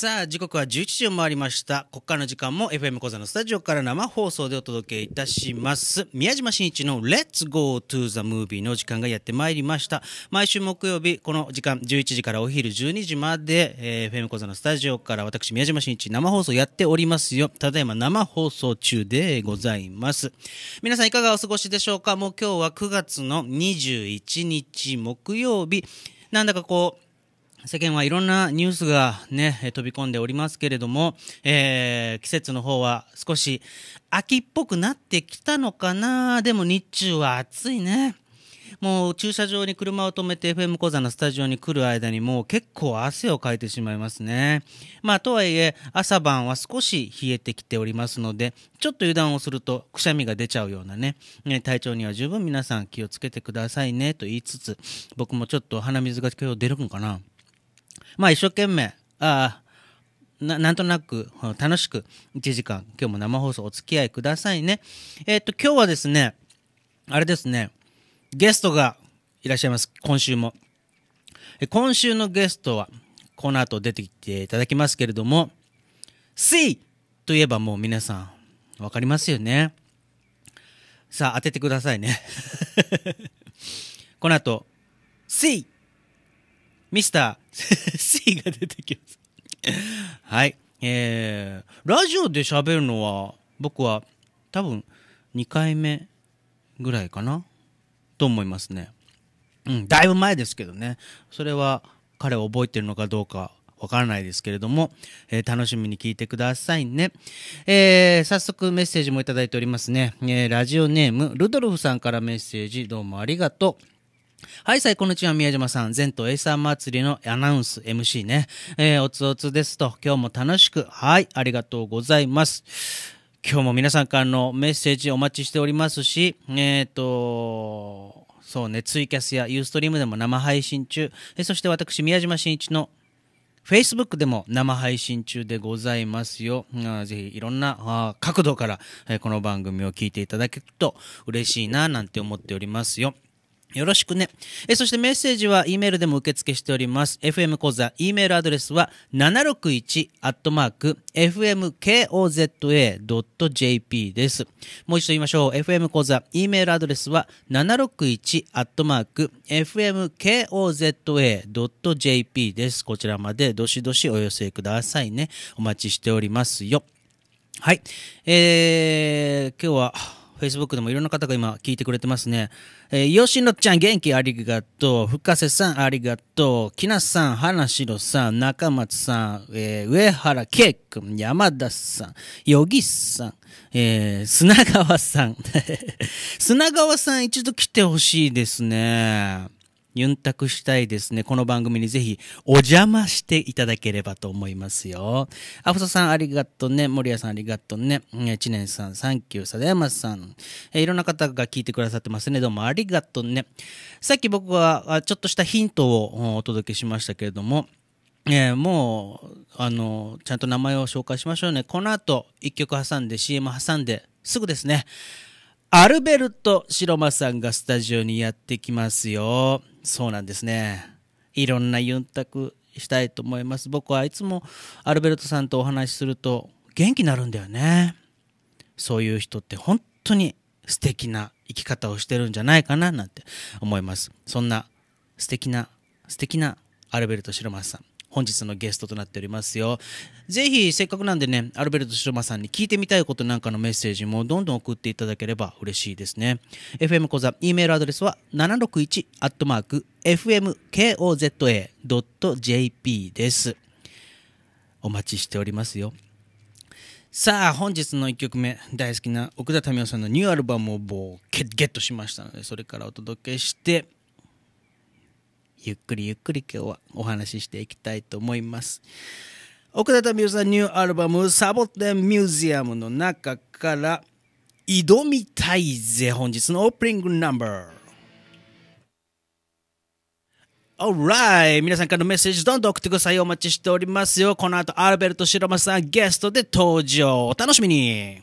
さあ、時刻は11時を回りました。ここからの時間も FM 小座のスタジオから生放送でお届けいたします。宮島真一のレッツゴートゥーザムービー」の時間がやってまいりました。毎週木曜日、この時間11時からお昼12時まで、えー、FM 小座のスタジオから私、宮島真一生放送やっておりますよ。ただいま生放送中でございます。皆さんいかがお過ごしでしょうかもう今日は9月の21日木曜日。なんだかこう、世間はいろんなニュースがね、飛び込んでおりますけれども、えー、季節の方は少し秋っぽくなってきたのかなでも日中は暑いね。もう駐車場に車を止めて FM 講座のスタジオに来る間にもう結構汗をかいてしまいますね。まあとはいえ朝晩は少し冷えてきておりますのでちょっと油断をするとくしゃみが出ちゃうようなねね体調には十分皆さん気をつけてくださいねと言いつつ僕もちょっと鼻水が今日出るんかな。まあ一生懸命、あななんとなく楽しく1時間、今日も生放送お付き合いくださいね。えっ、と、今日はですね、あれですね、ゲストがいらっしゃいます、今週も。今週のゲストは、この後出てきていただきますけれども、C といえばもう皆さん、わかりますよね。さあ、当ててくださいね。この後、C! ミスター C が出てきますはい。えー、ラジオで喋るのは、僕は多分2回目ぐらいかなと思いますね。うん、だいぶ前ですけどね。それは彼を覚えてるのかどうかわからないですけれども、えー、楽しみに聞いてくださいね。えー、早速メッセージもいただいておりますね。えー、ラジオネーム、ルドルフさんからメッセージどうもありがとう。はい、さい、こんにちは、宮島さん。前途エイサー祭りのアナウンス、MC ね。えー、おつおつですと、今日も楽しく、はい、ありがとうございます。今日も皆さんからのメッセージお待ちしておりますし、えっ、ー、と、そうね、ツイキャスやユーストリームでも生配信中、えそして私、宮島真一の Facebook でも生配信中でございますよ。あぜひいろんな角度から、えこの番組を聞いていただけると嬉しいななんて思っておりますよ。よろしくね。えそしてメッセージは E メールでも受付しております。FM 講座 E メールアドレスは761アットマーク fmkoza.jp です。もう一度言いましょう。FM 講座 E メールアドレスは761アットマーク fmkoza.jp です。こちらまでどしどしお寄せくださいね。お待ちしておりますよ。はい。えー、今日は、Facebook でもいろんな方が今聞いてくれてますね。えー、吉野ちゃん元気ありがとう。深瀬さんありがとう。木梨さん、花城さん、中松さん、えー、上原圭君、山田さん、よぎさん、えー、砂川さん。砂川さん一度来てほしいですね。ユンタクしたいですね。この番組にぜひお邪魔していただければと思いますよ。アフソさんありがとうね。森谷さんありがとうね。知念さん、サンキュー。貞山さん、えいろんな方が聞いてくださってますね。どうもありがとうね。さっき僕はちょっとしたヒントをお届けしましたけれども、えー、もう、あの、ちゃんと名前を紹介しましょうね。この後、1曲挟んで、CM 挟んで、すぐですね、アルベルト・シロマさんがスタジオにやってきますよ。そうなんですねいろんなユンタクしたいと思います僕はいつもアルベルトさんとお話しすると元気になるんだよねそういう人って本当に素敵な生き方をしてるんじゃないかななんて思いますそんな素敵な素敵なアルベルト・シロマスさん本日のゲストとなっておりますよ。ぜひ、せっかくなんでね、アルベルト・シロマさんに聞いてみたいことなんかのメッセージもどんどん送っていただければ嬉しいですね。FM 講座、E メールアドレスは761アットマーク fmkoza.jp です。お待ちしておりますよ。さあ本日の1曲目大好きな奥田民生さんのニューアルバムをゲットしましたのでそれからお届けしてゆっくりゆっくり今日はお話ししていきたいと思います。奥田民生さんニューアルバム「サボテンミュージアム」の中から「挑みたいぜ」本日のオープニングナンバー。Alright! 皆さんからのメッセージどんどん送ってください。お待ちしておりますよ。この後、アルベルト・シロマさんゲストで登場。お楽しみに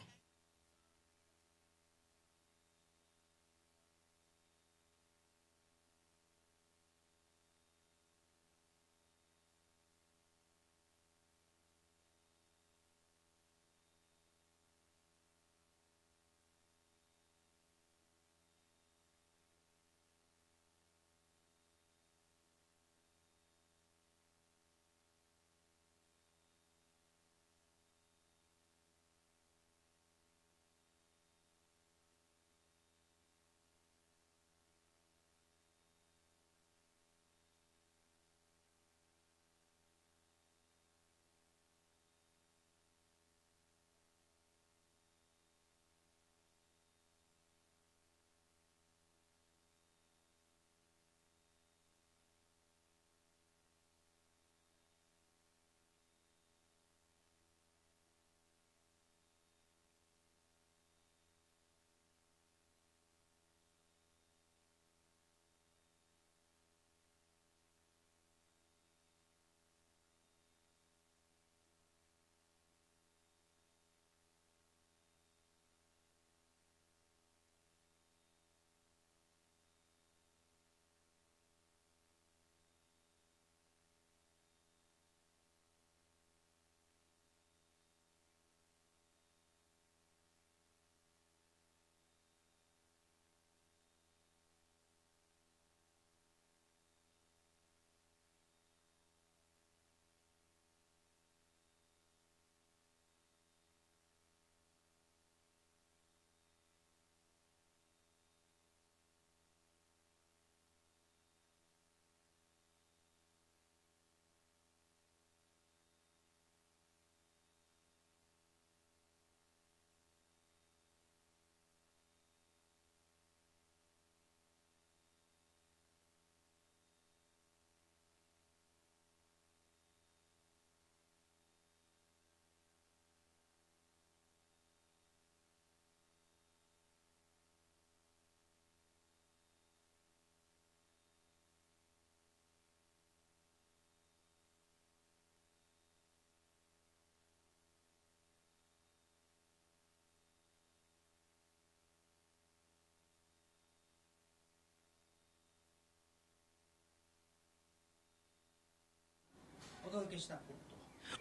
けした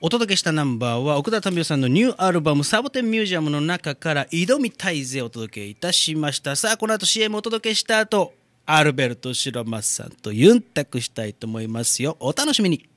お届けしたナンバーは奥田民生さんのニューアルバム「サボテンミュージアム」の中から「挑みたいぜ」お届けいたしましたさあこの後 CM お届けした後アルベルト・シロマスさんとユンタクしたいと思いますよお楽しみに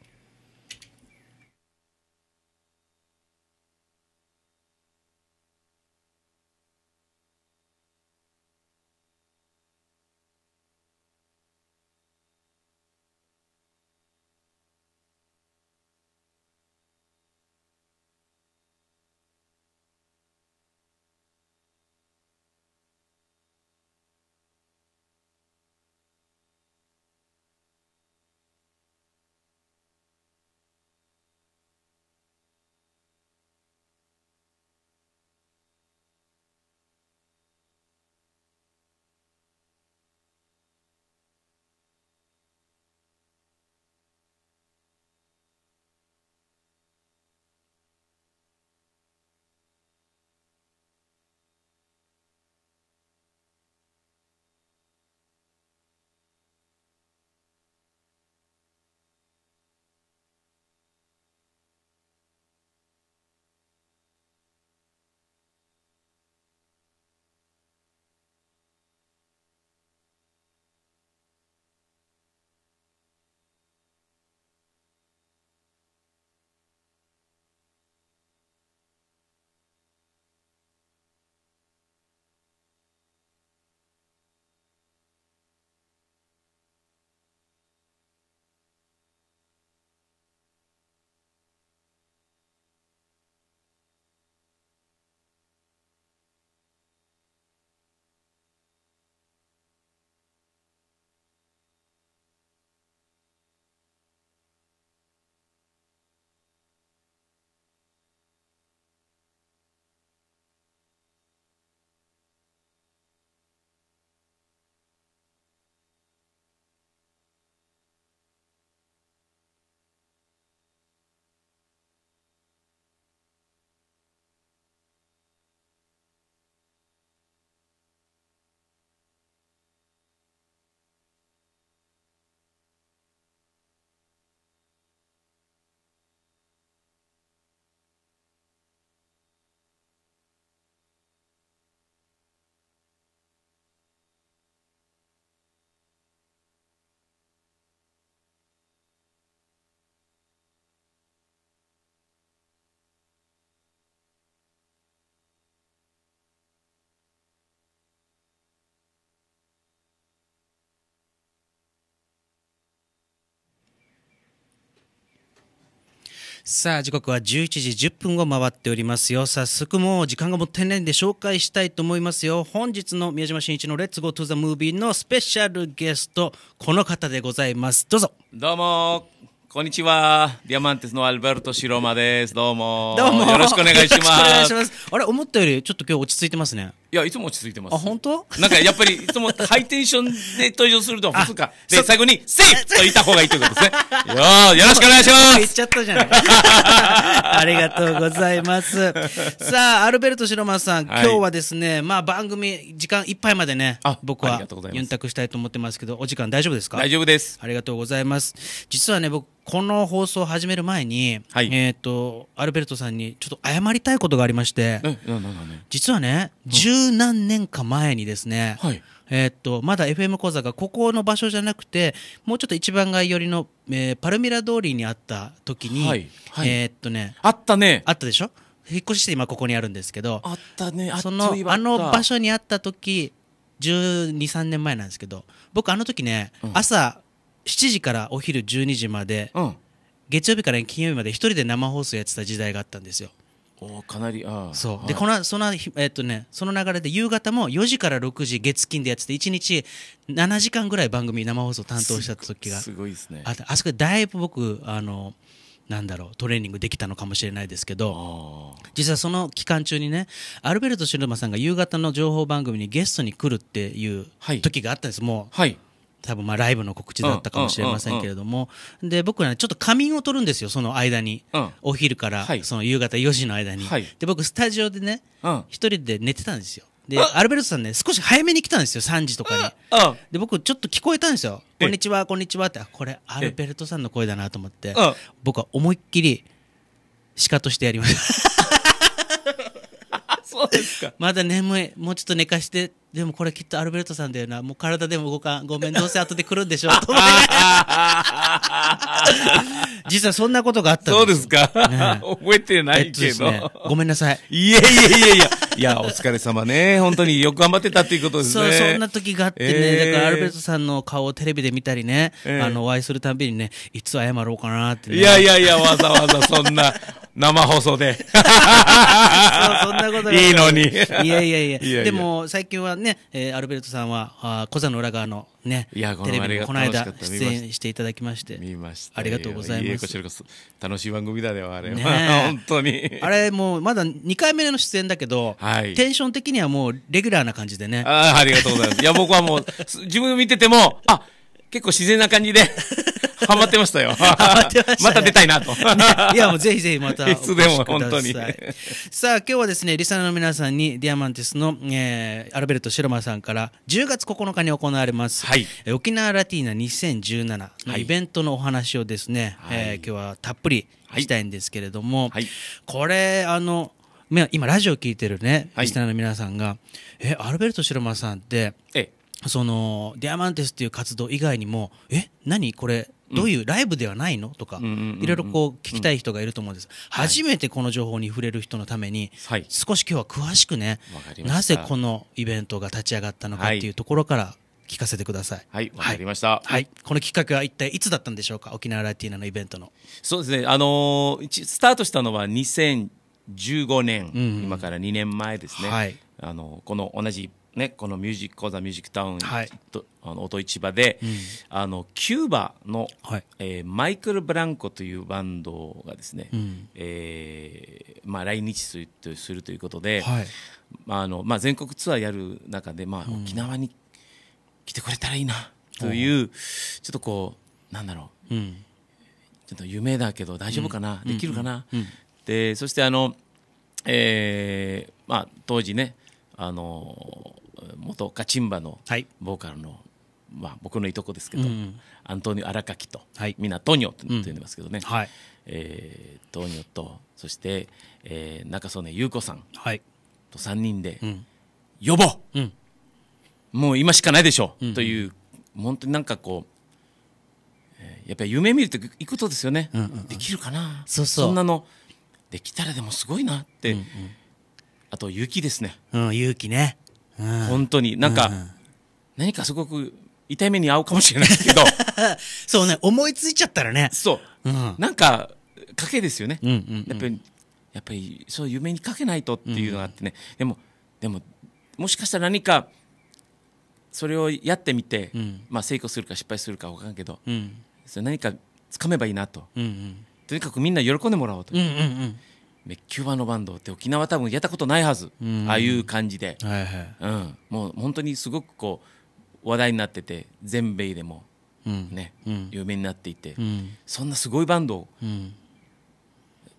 さあ時刻は11時10分を回っておりますよ早速もう時間がもったいないんで紹介したいと思いますよ本日の宮島真一のレッツゴートゥザムービーのスペシャルゲストこの方でございますどうぞどうもこんにちは。ディアマンテスのアルバルト・シロマです。どうも。どうも。よろしくお願いします。あれ、思ったよりちょっと今日落ち着いてますね。いや、いつも落ち着いてます。あ、本当なんかやっぱり、いつもハイテンションで登場すると普通か。で、最後に、セーフと言った方がいいということですね。よよろしくお願いします言っちゃったじゃない。ありがとうございます。さあ、アルベルトシロマさん、今日はですね、まあ番組、時間いっぱいまでね、僕は、ユンタクしたいと思ってますけど、お時間大丈夫ですか大丈夫です。ありがとうございます。実はね、僕、この放送を始める前に、はい、えっ、と、アルベルトさんにちょっと謝りたいことがありまして、実はね、うん十何年か前にですね、はい、えー、っとまだ FM 講座がここの場所じゃなくてもうちょっと一番街寄りの、えー、パルミラ通りにあった時に、はいはい、えー、っとねあったねあったでしょ引っ越して今ここにあるんですけどあったねそのあの場所にあった時1213年前なんですけど僕あの時ね、うん、朝7時からお昼12時まで、うん、月曜日から金曜日まで一人で生放送やってた時代があったんですよ。おかなりあそうで、このその,、えっとね、その流れで夕方も4時から6時月金でやってて1日7時間ぐらい番組生放送担当した時がすごいですねああそこでだいぶ僕あのなんだろうトレーニングできたのかもしれないですけど実はその期間中にねアルベルト・シルマさんが夕方の情報番組にゲストに来るっていう時があったんです、はい、もう、はい、多分まあライブの告知だったかもしれませんけれども、で僕はちょっと仮眠を取るんですよ、その間に、お昼から、その夕方4時の間に、で僕、スタジオでね、一、人で寝てたんですよ。で、アルベルトさんね、少し早めに来たんですよ、3時とかに。で、僕、ちょっと聞こえたんですよ。こんにちは、こんにちはって、これ、アルベルトさんの声だなと思って、僕は思いっきり、鹿としてやりました。そうですか。まだ眠い、もうちょっと寝かしてでもこれきっとアルベルトさんだよな。もう体でも動かん。ごめん、どうせ後で来るんでしょ。う実はそんなことがあったそうですか、ね、覚えてないけど、ね、ごめんなさい。いやいやいやいや。いや、お疲れ様ね。本当によく頑張ってたっていうことですね。そう、そんな時があってね、えー、だからアルベルトさんの顔をテレビで見たりね、えー、あの、お会いするたびにね、いつ謝ろうかなって、ね、いやいやいや、わざわざそんな。生放送で。そう、そんなこといいのに。いやいやいや。いやでも、最近はね、えー、アルベルトさんは、あ小座の裏側のね、いやテレビにこの間出演していただきまして。見ました。ありがとうございます。い楽しい番組だよ、あれ。ね、本当に。あれ、もう、まだ2回目の出演だけど、はい、テンション的にはもう、レギュラーな感じでね。ああ、ありがとうございます。いや、僕はもう、自分見てても、あ結構自然な感じで、ハマってましたよ。また、出たいなと。いや、もうぜひぜひまた。いつでも、本当に。さあ、今日はですね、リサナーの皆さんに、ディアマンティスの、えー、アルベルト・シロマさんから、10月9日に行われます、はい、沖縄ラティーナ2017のイベントのお話をですね、はい、えー、今日はたっぷりしたいんですけれども、はい、これ、あの、今ラジオ聞いてるね、リスナーの皆さんが、え、アルベルト・シロマさんって、ええそのディアマンテスっていう活動以外にもえ何これどういうライブではないのとかいろいろこう聞きたい人がいると思うんです、初めてこの情報に触れる人のために、少し今日は詳しくねなぜこのイベントが立ち上がったのかっていうところから聞かせてくださいはいわ、かりました、はい、このきっかけは一体いつだったんでしょうか沖縄ラティーナのイベントのそうですねあのスタートしたのは2015年、今から2年前ですね、はい、あのこの同じね、このミュージック講座ミュージックタウン、はい、あの音市場で、うん、あのキューバの、はい、えー、マイクル・ブランコというバンドがですね、うん、えー、まあ、来日するするということで、はい、まああのまあ、全国ツアーやる中で、まあ、沖縄に来てくれたらいいなという、うん、ちょっとこうなんだろう、うん、ちょっと夢だけど大丈夫かな、できるかな、でそしてあの、えーまあ、当時ねあのー元カチンバのボーカルの、はい、まあ、僕のいとこですけど、うん、アントニオ・荒垣と、はい、みんなトニョってんでますけどね、うんはい、えー、トニョとそして、えー、中曽根優子さんと3人で「呼ぼう、うん、もう今しかないでしょう」という本当になんかこうやっぱり夢見るといくとですよね、うんうんうん、できるかなそんなのできたらでもすごいなって、うんうん、あと勇気ですね、うん、勇気ね本当に。なんか、何かすごく痛い目に遭うかもしれないけど。そうね、思いついちゃったらね。そう。うん、なんか、賭けですよね。やっぱり、やっぱり、そう夢にかけないとっていうのがあってね。でも、でも、もしかしたら何か、それをやってみて、うん、まあ成功するか失敗するか分からんけど、うん、それ何か掴めばいいなと、うんうん、とにかくみんな喜んでもらおうと、うんうんうん、キューバのバンドって沖縄多分やったことないはず、うん、ああいう感じで、はいはい、うん、もう本当にすごくこう話題になってて全米でもね、うん、有名になっていて、うん、そんなすごいバンドを、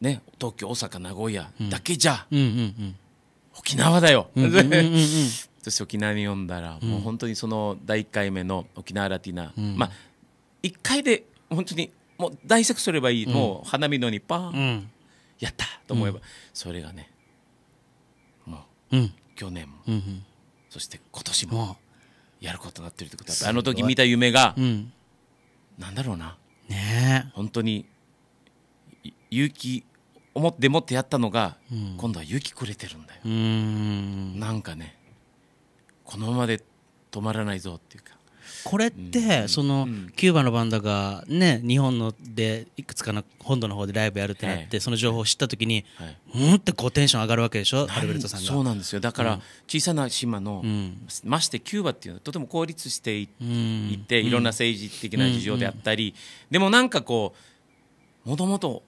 ね、東京大阪名古屋だけじゃ、沖縄だよ、そして沖縄に呼んだら、もう本当にその第1回目の沖縄ラティナ、まあ1回で本当にもう大作すればいい、もう花見のにパーン。やったと思えば、それがねもう、うん、去年も、うんうん、そして今年もやることになってるってことはあの時見た夢が、うん、なんだろうな、ね、本当に勇気思ってもってやったのが、うん、今度は勇気くれてるんだよんなんかねこのままで止まらないぞっていうかこれってそのキューバのバンドがね日本のでいくつかの本土の方でライブやるってなってその情報を知った時にうんってこうテンション上がるわけでしょアルベルトさんがそうなんですよだから小さな島のましてキューバっていうのはとても効率していていろんな政治的な事情であったりでもなんかこうもともと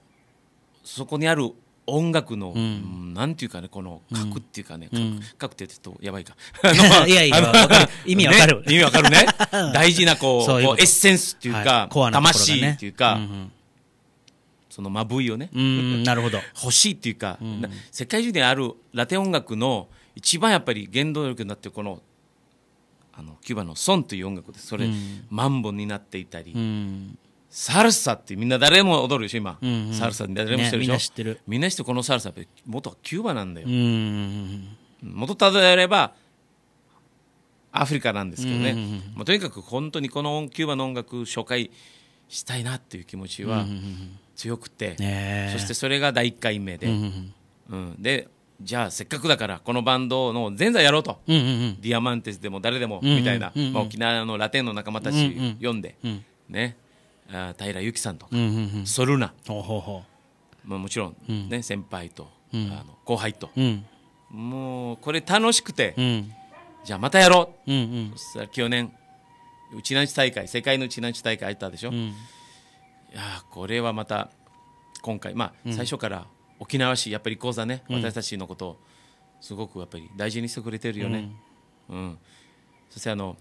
そこにある音楽の、うん、なんていうかねこのくっていうかね、うん、くって言うとやばいか いやいや意味わかる、ね、意味わかるね大事なこうエッセンスっていうか、はい、魂っていうか、うんうん、そのまぶいをねなるほど欲しいっていうか、うん、世界中であるラテン音楽の一番やっぱり原動力になってこのあのキューバの「ソン」という音楽でそれ、マンボになっていたり、サルサってみんな誰も踊るでしょ今、うんうん、サルサ誰も知ってるでしょ、ね、みんな知ってるみんな知ってこのサルサって元はキューバなんだよ、うんうん、元たどればアフリカなんですけどね、うんうんうんまあ、とにかく本当にこのキューバの音楽紹介したいなっていう気持ちは強くて、うんうんうん、そしてそれが第1回目で、うんうん、でじゃあせっかくだからこのバンドの前座やろうと、うんうんうん、ディアマンテスでも誰でもみたいな、うんうんうんまあ、沖縄のラテンの仲間たち読んで、うんうんうん、ね平由紀さんとか、ソルナまあ、もちろんね、先輩と、あの後輩と、もうこれ楽しくて、じゃあまたやろう、うんうん、そしたら去年うちなち大会世界のうちなち大会あったでしょ、うん、いやこれはまた今回まあ、最初から沖縄市やっぱり講座ね、うん、私たちのことをすごくやっぱり大事にしてくれてるよね、うんそしてあの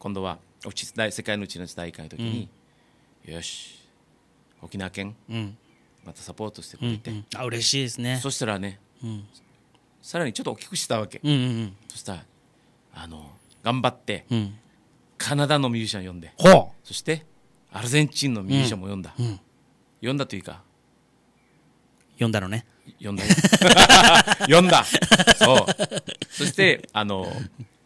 今度は世界のうちなち大会の時に、よし沖縄県、うん、またサポートしてくれて、うんうん、あ嬉しいですねそしたらね、うん、さらにちょっと大きくしたわけ、うんうんうん、そしたらあの頑張って、うん、カナダのミュージシャン呼んでそしてアルゼンチンのミュージシャンも呼んだ、うん、呼んだというか呼んだのね呼んだ 呼んだそうそしてあの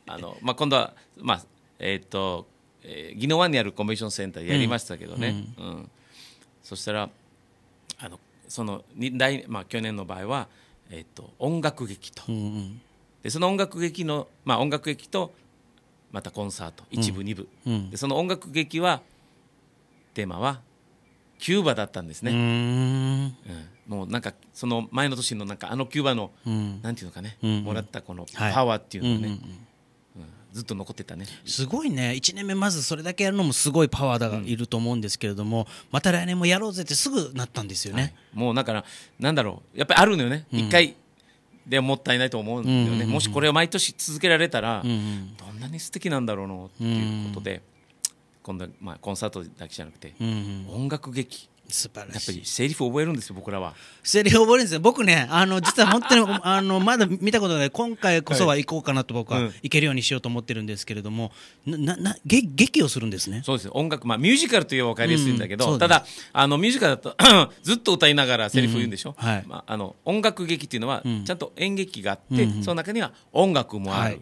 あの、まあ、今度は、まあえっ、ー、とえー、宜野湾にあるコンベンションセンターでやりましたけどね、うん、うん、そしたらあのその来、まあ、去年の場合は、えっと、音楽劇と、うんうん、でその音楽劇の、まあ、音楽劇とまたコンサート一部二、部、うん、でその音楽劇はテーマはキューバだったんですね。うん、もうなんかその前の年のなんかあのキューバの、うん、なんていうのかね、うんうん、もらったこのパワーっていうのね、はいうんうんうんずっと残ってたねすごいね1年目まずそれだけやるのもすごいパワーだがいると思うんですけれども、うん、また来年もやろうぜってすぐなったんですよね、はい、もうだからなんだろうやっぱりあるのよね、うん、1回でもったいないと思うんだよね、うんうんうん、もしこれを毎年続けられたら、うんうん、どんなに素敵なんだろうのっていうことで、うんうん、今度、まあ、コンサートだけじゃなくて、うんうん、音楽劇素晴らしいやっぱりセリフ覚えるんですよ僕らはセリフ覚えるんですよ僕ねあの実は本当に あのまだ見たことない今回こそは行こうかなと僕は、い、行けるようにしようと思ってるんですけれども、うん、ななげ劇をするんですねそうです音楽まあミュージカルというわかりやすいんだけど、うんただあのミュージカルだと ずっと歌いながらセリフ言うんでしょ、うん、はい、まあ、あの音楽劇っていうのは、ちゃんと演劇があって、うん、その中には音楽もある、はい、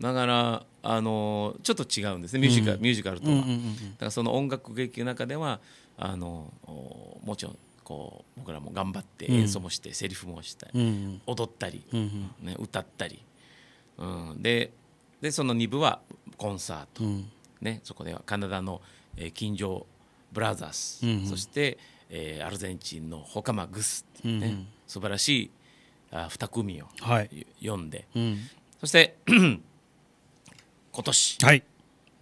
だからあのちょっと違うんですねミュージカル,、ミュージカルとは、だからその音楽劇の中ではあのもちろんこう僕らも頑張って演奏もして、うん、セリフもしたり、うん、踊ったり、うんね、歌ったり、うん、ででその2部はコンサート、うん、ね、そこではカナダの、えー、近所ブラザース、うんそして、えー、アルゼンチンのホカマグスね、うん素晴らしいあ2組を、はい、読んで、そして 今年、はい、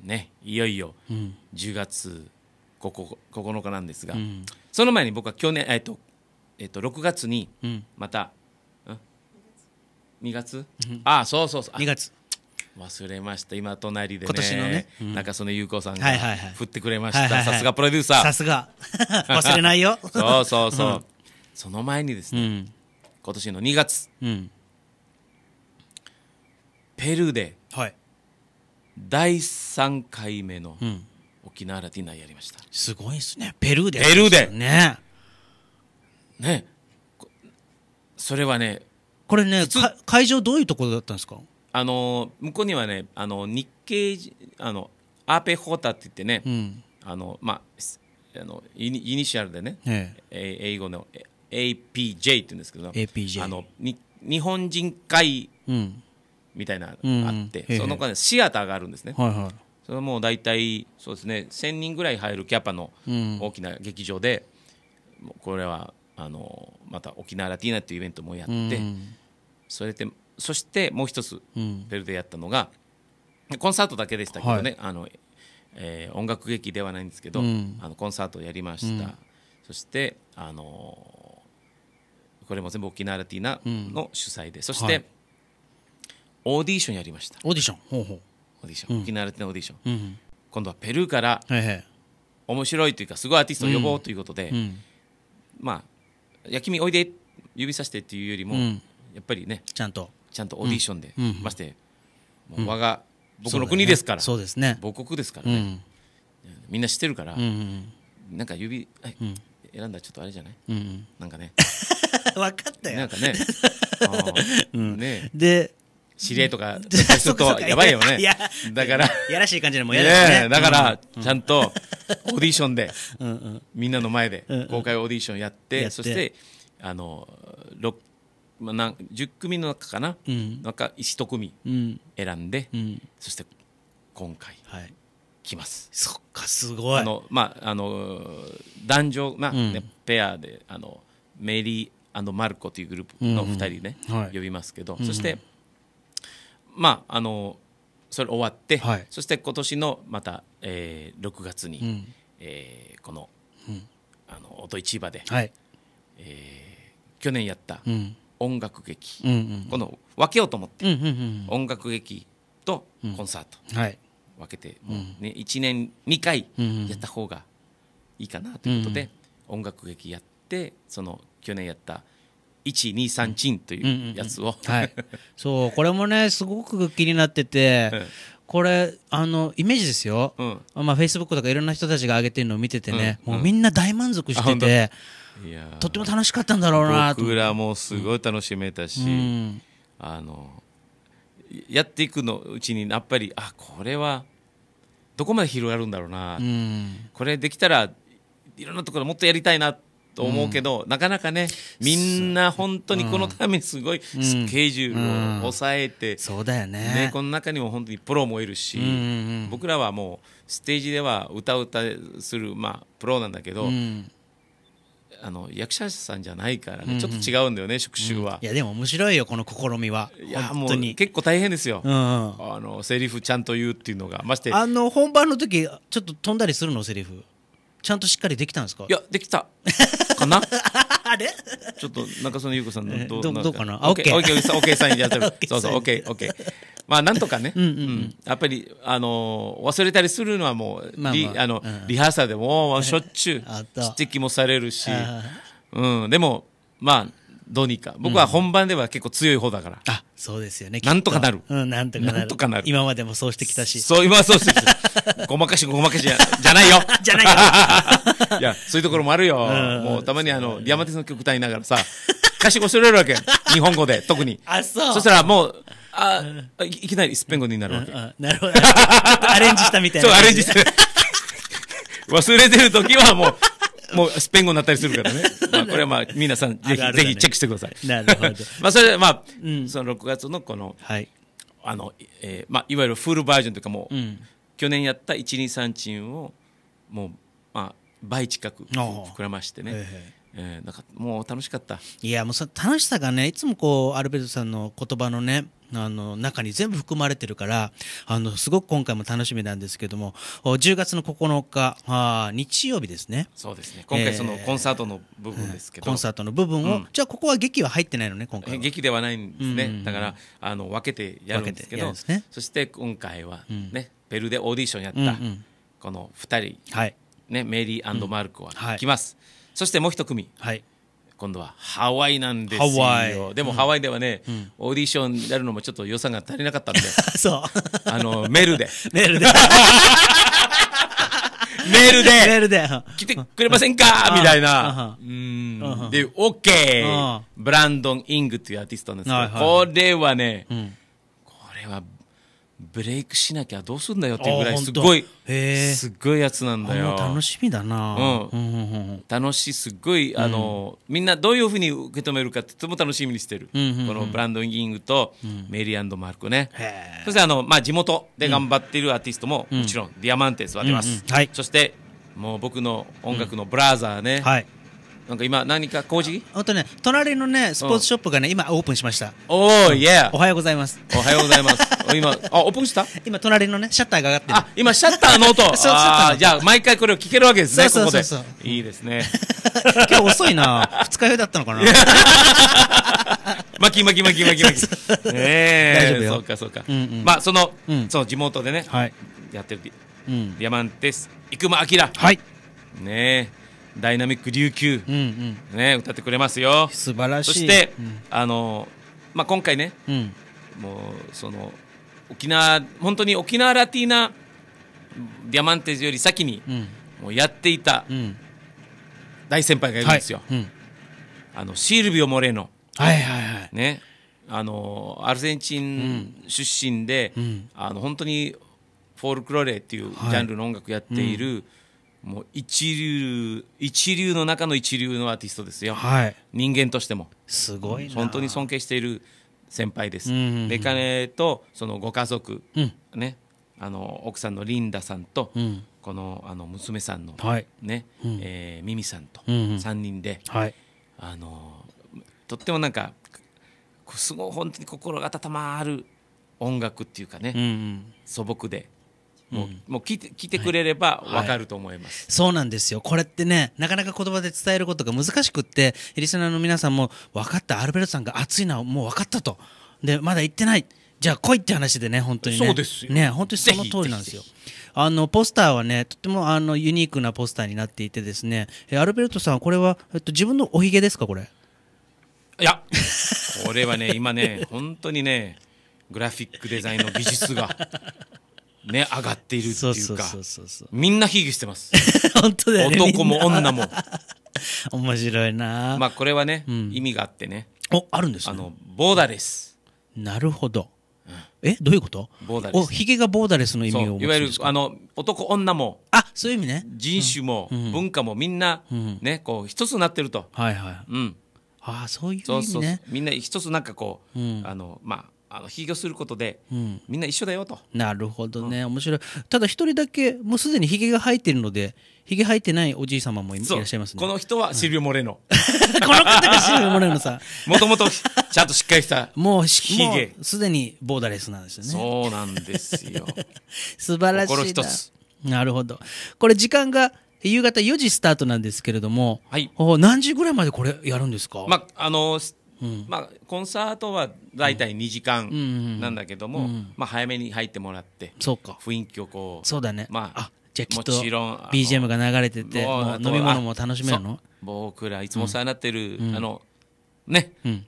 ね、いよいよ10月9日なんですが、うん、その前に僕は去年、えっとえっと、6月にまた、うん、2月、うん、ああそうそうそう2月忘れました今隣でね今年のね、うん、中曽根優子さんが振ってくれました、さすがプロデューサーさすが 忘れないよそうそうそう、うん、その前にですね、うん、今年の2月、ペルーで、はい、第3回目の沖縄ラティナやりました、すごいですねペルーで、ね、ペルーでねねそれはねこれね会場どういうところだったんですかあの向こうにはねあの日系あのアーペホータって言ってね、うん、あのまああのイニイニシャルでね、ええ、英語の APJ って言うんですけど、APJ、あの日本人会、うんみたいなのがあって、うん、その中でシアターがあるんですね、はいはい、それもう大体そうですね1000人ぐらい入るキャパの大きな劇場で、うん、これはあのまた沖縄ラティーナっていうイベントもやって、うん、それでそしてもう一つベルでやったのが、コンサートだけでしたけどね、はい、あのえー、音楽劇ではないんですけど、あのコンサートをやりました、そしてあのこれも全部沖縄ラティーナの主催で、そして、はいオーディションやりましたオーディションほうほうオーディション、うん沖縄でテオーディション、うん今度はペルーからはいはい面白いというかすごいアーティストを呼ぼうということで、うんまあ「やきみおいで」指さしてっていうよりも、うんやっぱりねちゃんとちゃんとオーディションで、うんましてもう我が、僕の国ですから、そうですね母国ですからうね、んみんな知ってるから、うんなんか指、はいん選んだらちょっとあれじゃないうんなんかね 分かったよなんかね あーねで指令とか するとやばいよね。いや、だから。やらしい感じでも嫌だね。だから、ちゃんと オーディションで、みんなの前で公開オーディションやって、そして、あの、6、まあ、なん10組の中かな、なんか1組選んで、そして今回、はい、来ます。そっか、すごい。あの、まあ、あの、男女、まあ、ペアで、あの、メリーマルコというグループの2人ね、呼びますけど、そして、まああのそれ終わって、はい、そして今年のまた、えー、6月に、うん、えー、この,、うん、あの音市場で、はい、えー、去年やった音楽劇、うんこの分けようと思って、うんうんうん、音楽劇とコンサート、うん、分けて、もうね、1年2回やった方がいいかなということで、音楽劇やってその去年やった「123チンというやつを、はい、そうこれもねすごく気になってて、これあのイメージですよ、うん、まあ、フェイスブックとかいろんな人たちが上げてるのを見ててね、うんうん、もうみんな大満足してていやとっても楽しかったんだろうなと僕らもすごい楽しめたし、うん、あのやっていくのうちにやっぱりあこれはどこまで広がるんだろうな、うん、これできたらいろんなところもっとやりたいなってと思うけど、うん、なかなかね、みんな本当にこのためにすごいスケジュールを抑えて、そうだよね、ね、この中にも本当にプロもいるし、うんうん僕らはもうステージでは歌う歌する、まあ、プロなんだけど、うんあの役者さんじゃないからね、ちょっと違うんだよね、職種は、うん、いやでも面白いよこの試みはいやもう結構大変ですよ、うん、あのセリフちゃんと言うっていうのがましてあの本番の時ちょっと飛んだりするのセリフちゃんとしっかりできたんですかいやできたかな あれちょっと中曽根優子さんのどうどどうかな OKOKOK サインでやってるそうそう OKOK まあなんとかねうん、やっぱりあの忘れたりするのはもうリあのリハーサルでもしょっちゅう指摘もされるしうんでもまあどうにか僕は本番では結構強い方だから、あそうですよねなんとかなる、うん、なんとかなる今までもそうしてきたしそう今はそうしてきたごまかしごまかし じゃないよじゃないよ いやそういうところもあるよ、もうたまにあの、山手の曲歌いながらさ歌詞忘れるわけ 日本語で特にあそうそしたらもうあ、いきなりスペイン語になるわけ。なるほど。アレンジしたみたいな。そう、アレンジして忘れてる時はもう、もうスペイン語になったりするからね。まあ、これはまあ、皆さん、ぜひ、ぜひチェックしてください。なるほど。まあ、それで、まあ、その6月のこの、はい、あの、えー、まあ、いわゆるフルバージョンというかもう、去年やった123チームを、もう、まあ、倍近く膨らましてね。えー、なんかもう楽しかったいやもうそ楽しさがねいつもこうアルベルトさんの言葉のねあの中に全部含まれてるからあのすごく今回も楽しみなんですけども10月の9日あ日曜日ですねそうですね今回そのコンサートの部分ですけど、えー、コンサートの部分を、うん、じゃあここは劇は入ってないのね今回劇ではないんですね、うんうんうん、だからあの分けてやるんですけど、ね、そして今回はね、うん、ペルでオーディションやった、うんうん、この2人、はい、ね、メリーマルコは来ます、はいそしてもう一組、はい、今度はハワイなんですよでもハワイではね、うん、オーディションやるのもちょっと予算が足りなかったんで そうあのメールでメールで メールで、メールで、来てくれませんかみたいな。うん。で、OK! ブランドン・イングっていうアーティストなんですけど、これはね、これはブレイクしなきゃどうすんだよっていうぐらいすごいすごいやつなんだよ楽しみだな、うん、楽しいすっごいあの、うん、みんなどういうふうに受け止めるかとても楽しみにしてる、うんうんうん、このブランドイングとメリーマルコね、うん、そしてあの、まあ、地元で頑張っているアーティストも、もちろんディアマンテスは出ます、はい、そしてもう僕の音楽のブラザーね、はいなんか今何か工事あとね隣のねスポーツショップがね今オープンしましたおおいやおはようございますおはようございます今 あオープンした今隣のねシャッターが上がってるあ今シャッターの音 そうあじゃあ毎回これを聞けるわけですねそうそうそういいですね今日遅いな二日酔いだったのかな 巻き巻き巻き巻き巻きええ大丈夫そうかそうか、まあその、その地元でね、はい、やってる、山手生駒明はいねえダイナミック琉球、うんうん、ね、歌ってくれますよ素晴らしいそして、うん、あのまあ、今回ね、うん、もうその沖縄本当に沖縄ラティーナディアマンテージより先に、うん、もうやっていた大先輩がいるんですよ、はい、あのシールビオ・モレーノ、はいはいはいね、あのアルゼンチン出身で、あの本当にフォールクローレーっていうジャンルの音楽やっている、はいもう一流一流の中の一流のアーティストですよ、はい、人間としてもすごい本当に尊敬している先輩です、うんうんうん、で彼とそのご家族、うん、ねあの奥さんのリンダさんと、うん、このあの娘さんの、はい、ね、うん、えー、ミミさんと3人で、うんうんはい、あのとってもなんかすごい本当に心が温まる音楽っていうかね、うんうん、素朴でもううん、もう聞いて聞いてくれれば分かると思います、はいはい、そうなんですよ、これってね、なかなか言葉で伝えることが難しくって、リスナーの皆さんも、分かった、アルベルトさんが熱いのはもう分かったと、でまだ言ってない、じゃあ来いって話でね、本当にね、そうですね本当にその通りなんですよ。あのポスターはねとてもあのユニークなポスターになっていてですね、えアルベルトさんこれは、えっと、自分のおひげですかこれいやこれはね今ね本当にねグラフィックデザインの技術がね、上がっているっていうか、みんな卑下してます。本当だよね。男も女も。面白いなまあこれはね、うん、意味があってね。お、あるんですか、ね、あの、ボーダレス。なるほど。えどういうことボーダレス、おひげがボーダレスの意味をいわゆるあの男女もあそういう意味ね人種も、うん、文化もみんな、うん、ねこう一つになってるとはいはい、うん、ああそういう意味ねそうそうみんな一つなんかこう、うん、あのまああの起をすることで、うん、みんな一緒だよとなるほどね、うん、面白いただ一人だけもうすでにひげが生えてるのでひげ生えてないおじい様もいらっしゃいますねこの人はシルビオ・モレノ、この方がシルビオ・モレノさんもともとちゃんとしっかりした もうひげすでにボーダレスなんですよねそうなんですよ 素晴らしい心一つなるほどこれ時間が夕方4時スタートなんですけれども、はい、何時ぐらいまでこれやるんですか、まああのーうん、まあ、コンサートは大体2時間なんだけども、まあ、早めに入ってもらってそうか雰囲気をこうそうだね、まあ、あじゃあきっと BGM が流れてて飲み物も楽しめるの僕らいつもお世話になってる、あのね、うん、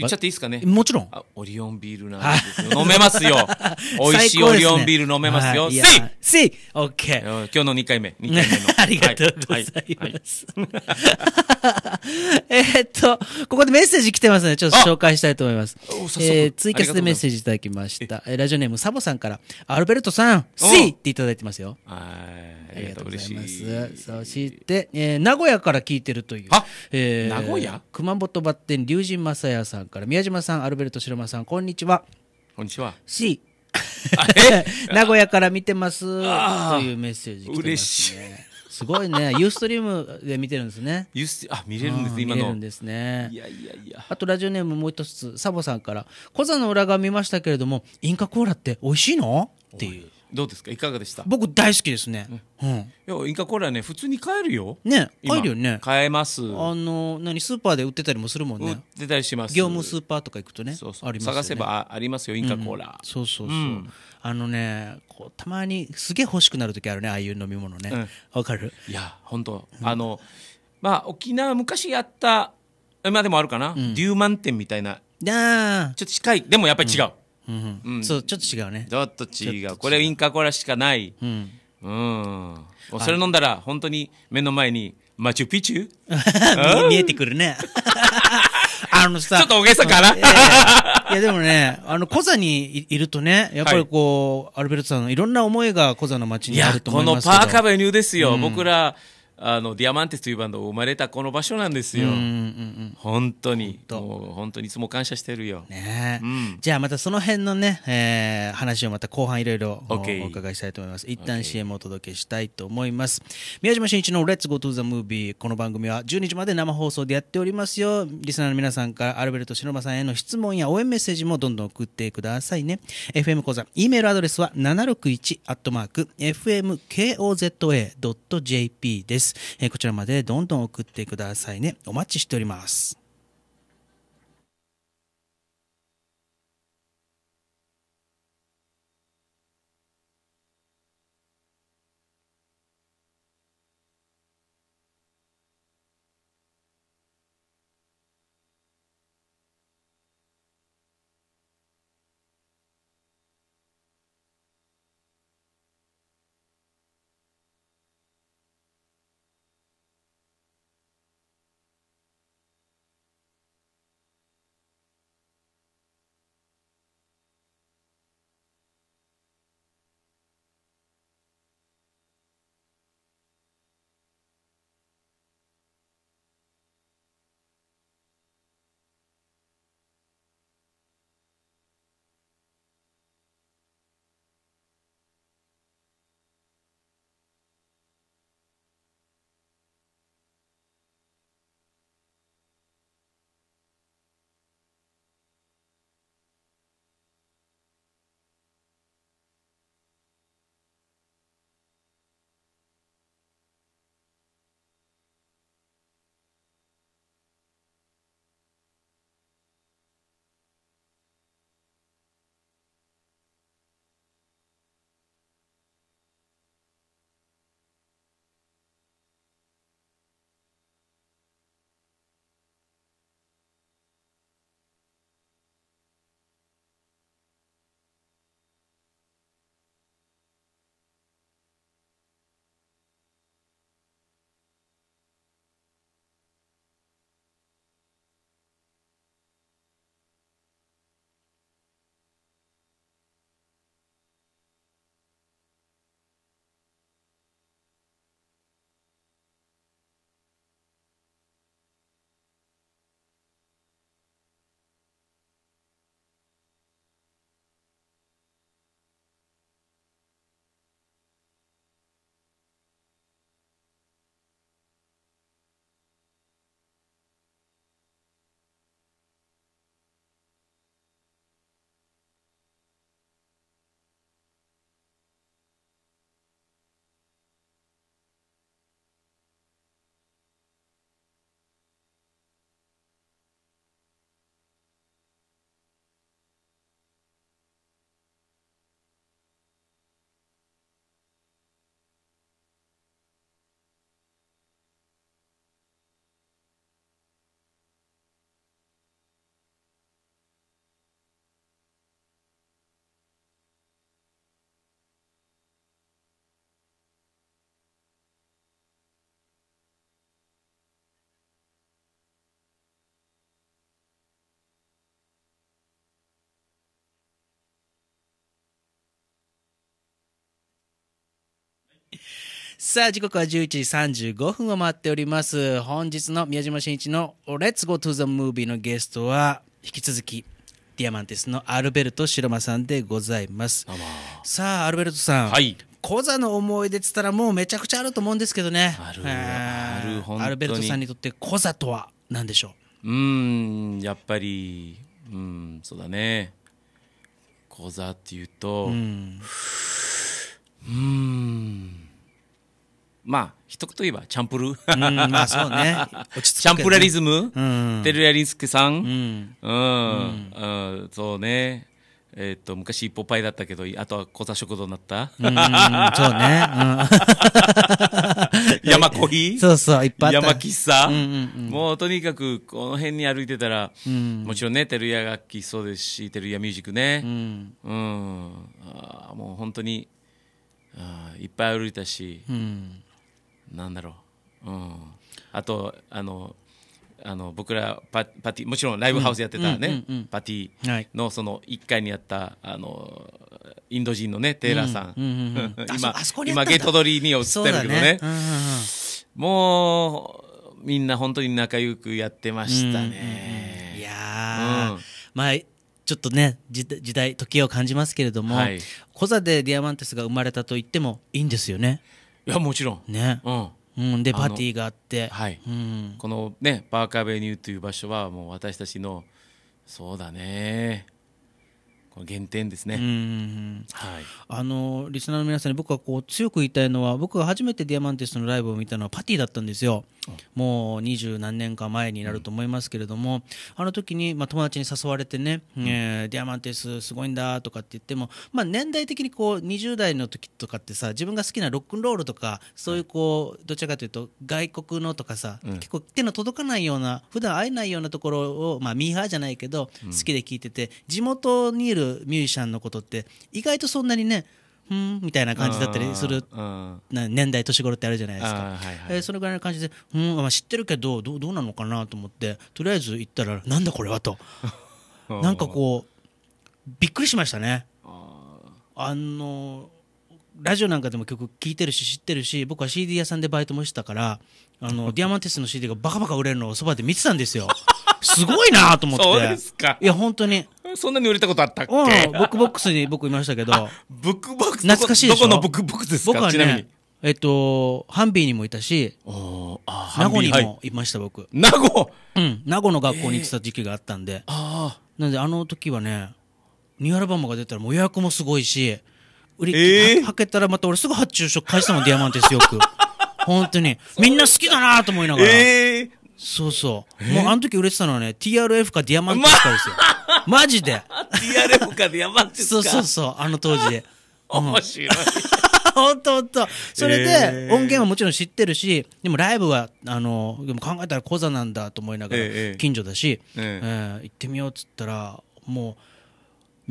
言っちゃっていいですかねもちろんオリオンビールなんですよ飲めますよ 美味しいオリオンビール飲めますよ、せいせいオッケー今日の2回目2回目の ありがとうございます、えっとここでメッセージ来てますのでちょっと紹介したいと思います、えー、ツイキャスでメッセージいただきましたラジオネームサボさんからアルベルトさんせいっていただいてますよはいありがとうございます。えそして、えー、名古屋から聞いてるという。えー、名古屋熊本バッテン龍神正也さんから、宮島さん、アルベルト白間さん、こんにちは。こんにちは。C 名古屋から見てますというメッセージ、ね、嬉しい。すごいね。ユーストリームで見てるんですね。ユースあ見れるんです、今の。見れるんですね。いやいやいや。あとラジオネームもう一つサボさんから、コザの裏側見ましたけれども、インカコーラって美味しいのっていう。どうですかいかがでした僕大好きですね、うん、いやインカコーラね普通に買えるよね買えるよね買えますあの何スーパーで売ってたりもするもんね売ってたりします業務スーパーとか行くとねそうそう、探せばありますよインカコーラ、うん、そうそうそう、うん、あのねこうたまにすげえ欲しくなる時あるねああいう飲み物ねわ、かるいや本当、うん、あのまあ沖縄昔やった今でもあるかな、うん、デューマン店みたいなちょっと近いでもやっぱり違う、うんそうちょっと違うねちょっと違うこれウインカーコーラしかないうん、うん、それ飲んだら本当に目の前にマチュピチュ見えてくるね あのさちょっと大げさかないやでもねあのコザにいるとねやっぱりこう、はい、アルベルトさんいろんな思いがコザの街にあると思いますけこのパーカーベニューですよ、僕らあのディアマンテスというバンド生まれたこの場所なんですよ、うんうん、本当にもう本当にいつも感謝してるよ、ねうん、じゃあまたその辺のね、えー、話をまた後半いろいろお伺いしたいと思います一旦 CM をお届けしたいと思います宮島真一の「Let's Go to the Movie」この番組は12時まで生放送でやっておりますよリスナーの皆さんからアルベルト忍さんへの質問や応援メッセージもどんどん送ってくださいね FM 講座 E メールアドレスは761 FMKOZA.jp ですこちらまでどんどん送ってくださいね。お待ちしております。さあ、時刻は11時35分を回っております。本日の宮島真一の Let's Go to the Movie のゲストは、引き続き、ディアマンテスのアルベルト・シロマさんでございます。さあ、アルベルトさん。はい。座の思い出っつったらもうめちゃくちゃあると思うんですけどね。ある、ある、アルベルトさんにとってコ座とは何でしょううん、やっぱり、うん、そうだね。コ座っていうと、うん、うんまあ一言言えばチャンプルん、まあそうね落ち着く、チャンプラリズム、テルヤリスクさんうん、うんそうねえー、と昔一歩パイだったけどあとは小座食堂になったそうね、山コーヒーそうそういっぱい山喫茶、もうとにかくこの辺に歩いてたら、もちろんねルヤ楽器そうですしルヤミュージックねうん、うん、あもう本当にあいっぱい歩いたし、うんなんだろう、うん、あとあのあの僕らパパティもちろんライブハウスやってたね、パティのその1階にあったあのインド人のねテイラーさん、今今ゲート取りに映ってるけどねもうみんな本当に仲良くやってましたね、いやまあちょっとね時代時を感じますけれども、はい、コザでディアマンテスが生まれたと言ってもいいんですよねいやもちろんね、うんうん、でパーティーがあってはい、うん、このねパーカーベニューという場所はもう私たちのそうだねこの原点ですね、はい、あのリスナーの皆さんに僕はこう強く言いたいのは僕が初めてディアマンティスのライブを見たのはパーティーだったんですよ。もう二十何年か前になると思いますけれども、あの時に、まあ、友達に誘われてね、えディアマンテスすごいんだとかって言っても、まあ、年代的にこう20代の時とかってさ自分が好きなロックンロールとかそういうこう、どちらかというと外国のとかさ、結構手の届かないような普段会えないようなところを、まあ、ミーハーじゃないけど好きで聴いてて、地元にいるミュージシャンのことって意外とそんなにねんみたいな感じだったりする年代年頃ってあるじゃないですか、はいはい、えー、そのぐらいの感じでうんまあ、知ってるけどどどうなのかなと思ってとりあえず行ったらなんだこれはと なんかこうびっくりしましたねあのラジオなんかでも曲聴いてるし知ってるし僕は CD 屋さんでバイトもしてたからあの ディアマンテスの CD がバカバカ売れるのをそばで見てたんですよすごいなと思って。そうですか。いや、本当に。そんなに売れたことあったっけ、うん、ブックボックスに僕いましたけど。ブックボックス懐かしいでどこのブックボックスですか僕は、ね、ちなみに。えっと、ハンビーにもいたし、名護にもいました、はい、僕。名護うん、名護の学校に行ってた時期があったんで。えー、なんで、あの時はね、ニューアルバムが出たらもう予約もすごいし、売りえー、はけたらまた俺すぐ発注書返したの、ディアマンテスよく。本当に。みんな好きだなと思いながら。えー、そうそう。もうあの時売れてたのはね、TRF かディアマンティスカですよ。マジで。TRF かディアマンティスカそうそうそう、あの当時で。面白い。本当本当。それで、音源はもちろん知ってるし、でもライブは、あの、でも考えたら講座なんだと思いながら、近所だし、行ってみようっつったら、もう、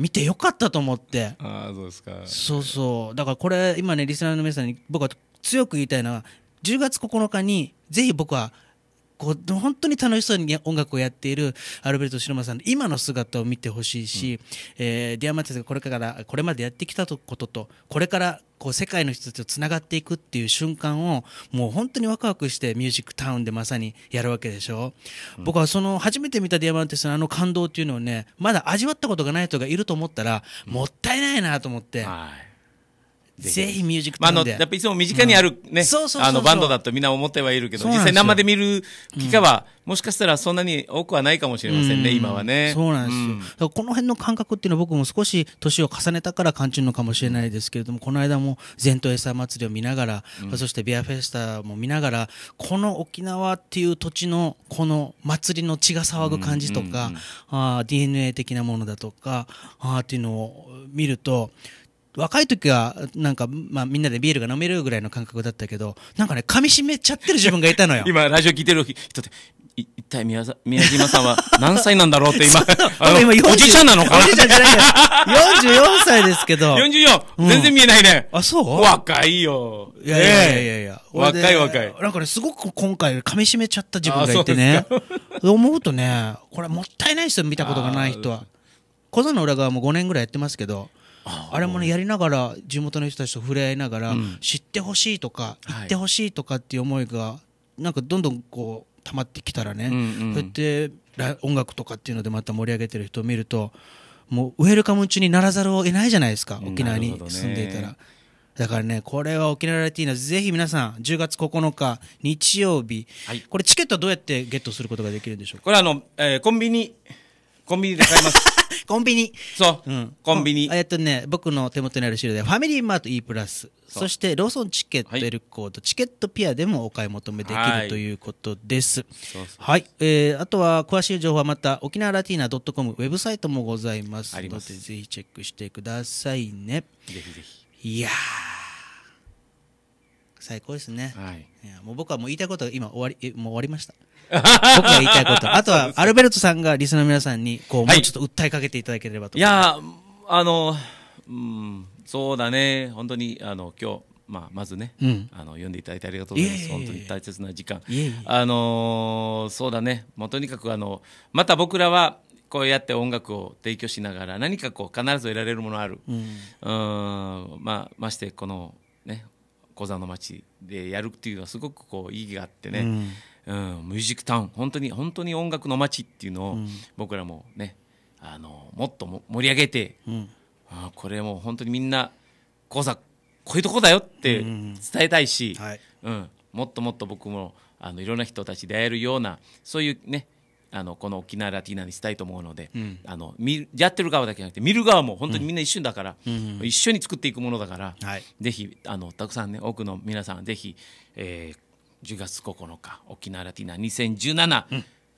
見てよかったと思って。ああ、そうですか。そうそう。だからこれ、今ね、リスナーの皆さんに僕は強く言いたいのは、10月9日に、ぜひ僕は、こう本当に楽しそうに音楽をやっているアルベルト・シロマさんの今の姿を見てほしいし、うん、えー、ディアマテスがこれからこれまでやってきたこととこれからこう世界の人たちとつながっていくっていう瞬間をもう本当にワクワクしてミュージックタウンでまさにやるわけでしょ、うん、僕はその初めて見たディアマンテスのあの感動っていうのをねまだ味わったことがない人がいると思ったらもったいないなと思って、はいぜひミュージックタイムで。まあ、あの、やっぱいつも身近にあるね、あの、バンドだとみんな思ってはいるけど、実際生で見る機会は、もしかしたらそんなに多くはないかもしれませんね、今はね。そうなんですよ。この辺の感覚っていうのは僕も少し年を重ねたから感じるのかもしれないですけれども、この間も全島エサ祭りを見ながら、そしてビアフェスタも見ながら、この沖縄っていう土地のこの祭りの血が騒ぐ感じとか、DNA 的なものだとか、あっていうのを見ると、若い時はなんか、まあ、みんなでビールが飲めるぐらいの感覚だったけどなんかね噛み締めちゃってる自分がいたのよ今ラジオ聞いてる人って一体宮宮島さんは何歳なんだろうって今 今おじちゃんなのかなおじちゃんじゃないけど44歳ですけど 44!、うん、全然見えないねあそう若いよいやいやいやいや、若い若いなんかねすごく今回噛み締めちゃった自分がいてねそう思うとねこれもったいないですよ見たことがない人は小僧の裏側も5年ぐらいやってますけどあれもねやりながら地元の人たちと触れ合いながら、知ってほしいとか行ってほしいとかっていう思いがなんかどんどんこう溜まってきたらね、こうやって音楽とかっていうのでまた盛り上げてる人を見るともうウェルカム中にならざるを得ないじゃないですか沖縄に住んでいたら。だからね、これは沖縄ラティーナ、ぜひ皆さん、10月9日、日曜日、はい、これ、チケットはどうやってゲットすることができるんでしょうかこれあの、えー、コンビニコンビニで買います。コンビニ。そう。うん。コンビニ。えっとね、僕の手元にある資料で、ファミリーマート E プラス、そしてローソンチケット L コード、チケットピアでもお買い求めできるということです。はい。えー、あとは、詳しい情報はまた、沖縄ラティーナ .com ウェブサイトもございますので、ぜひチェックしてくださいね。ぜひぜひ。いや最高ですね。はい。もう僕はもう言いたいことが今終わり、もう終わりました。僕が言いたいこと。あとは、アルベルトさんがリスナーの皆さんに、こう、もうちょっと訴えかけていただければといやあの、うん、そうだね。本当に、あの、今日、まあ、まずね、うん、あの読んでいただいてありがとうございます、本当に大切な時間、あのー、そうだね、もうとにかくあのまた僕らはこうやって音楽を提供しながら、何かこう必ず得られるものある、うん、うんまあ、ましてこの、ね、小座の町でやるっていうのは、すごくこう意義があってね。うんうん、ミュージックタウン本当に本当に音楽の街っていうのを僕らもね、あのもっとも盛り上げて、うん、あこれも本当にみんなこうさこういうとこだよって伝えたいし、うん、はいうん、もっともっと僕もあのいろんな人たちで会えるようなそういうねあのこの沖縄ラティナにしたいと思うので、うん、あのやってる側だけじゃなくて見る側も本当にみんな一瞬だから、うん、一緒に作っていくものだから、うん、ぜひあのたくさんね多くの皆さんぜひ、えー、10月9日沖縄ラティナ2017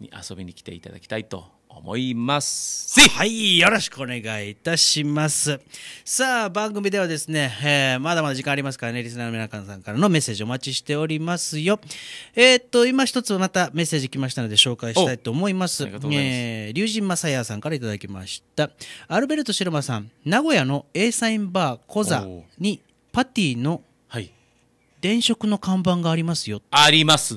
に遊びに来ていただきたいと思います。はい、よろしくお願いいたします。さあ、番組ではですね、えー、まだまだ時間ありますからね、リスナーの皆さんからのメッセージお待ちしておりますよ。えー、っと、今一つまたメッセージ来ましたので紹介したいと思います。ありがとうございます。え龍神正也さんからいただきました。アルベルト・シルマさん、名古屋の A サインバーコザにパティの電飾の看板がありますよ。あります。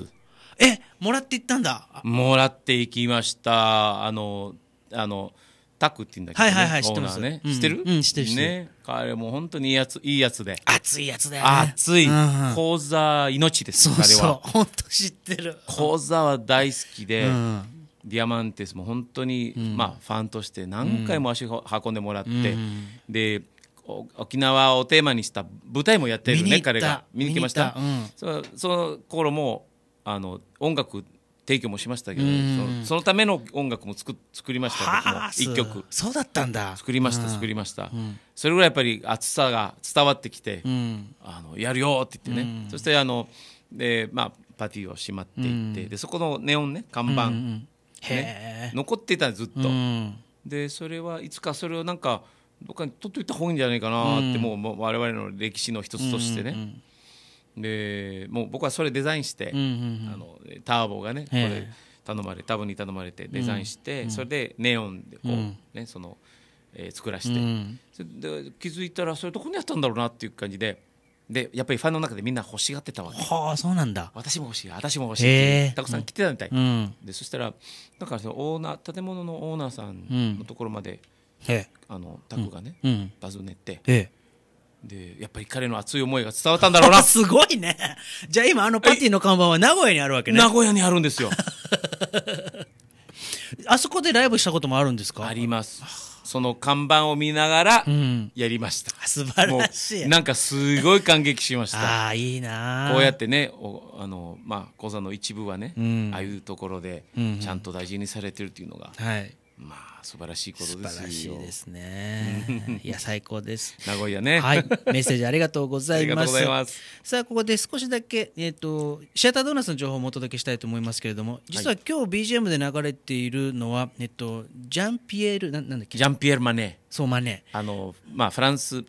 え、もらっていったんだ。もらっていきました。あの、あの、タクって言うんだけど、ね、はいはいはい、知ってます。ね、うん、知ってる、うん、知ってる。ね。彼も本当にいいやつ、いいやつで。熱いやつだよ、ね。熱い。講、座命です、彼は。そう本当知ってる。講座は大好きで、ディアマンテスも本当に、まあ、ファンとして何回も足を運んでもらって、で、沖縄をテーマにした舞台もやってるね彼が見に来ました、うん、そその頃もあの音楽提供もしましたけど、そそのための音楽も作作りました一曲そうだったんだ作りました作りました、それぐらいやっぱり熱さが伝わってきて、うん、あのやるよって言ってね、うん、そしてあのでまあパティをしまっていって、うん、でそこのネオンね看板、ね、残っていたずっと、でそれはいつかそれをなんかどっかに取っておいた方がいいんじゃないかなって、もう我々の歴史の一つとしてね。でもう僕はそれデザインして、あのターボがねこれ頼まれタブに頼まれてデザインして、それでネオンでこう、ねその、え作らして、それで気づいたらそれどこにあったんだろうなっていう感じで。でやっぱりファンの中でみんな欲しがってたわけはあそうなんだ私も欲しい私も欲しいたくさん来てたみたい、うん、でそしたらだからそのオーナー建物のオーナーさんのところまで、あのタクがね、うん、バズネって、ええ、でやっぱり彼の熱い思いが伝わったんだろうな すごいねじゃあ今あのパティの看板は名古屋にあるわけね名古屋にあるんですよ あそこでライブしたこともあるんですかありますその看板を見ながらやりました、うん、素晴らしいなんかすごい感激しました ああいいなこうやってねおあのまあ講座の一部はね、うん、ああいうところでちゃんと大事にされてるっていうのが、うん、はいまあ素晴らしいことです素晴らしいですね いや最高です名古屋ねはいメッセージありがとうございますさあここで少しだけえっ、ー、とシアタードーナツの情報もお届けしたいと思いますけれども実は今日 BGM で流れているのは、えっとジャンピエールなんなんだっけジャンピエールマネー。そうマネー。あのまあフランス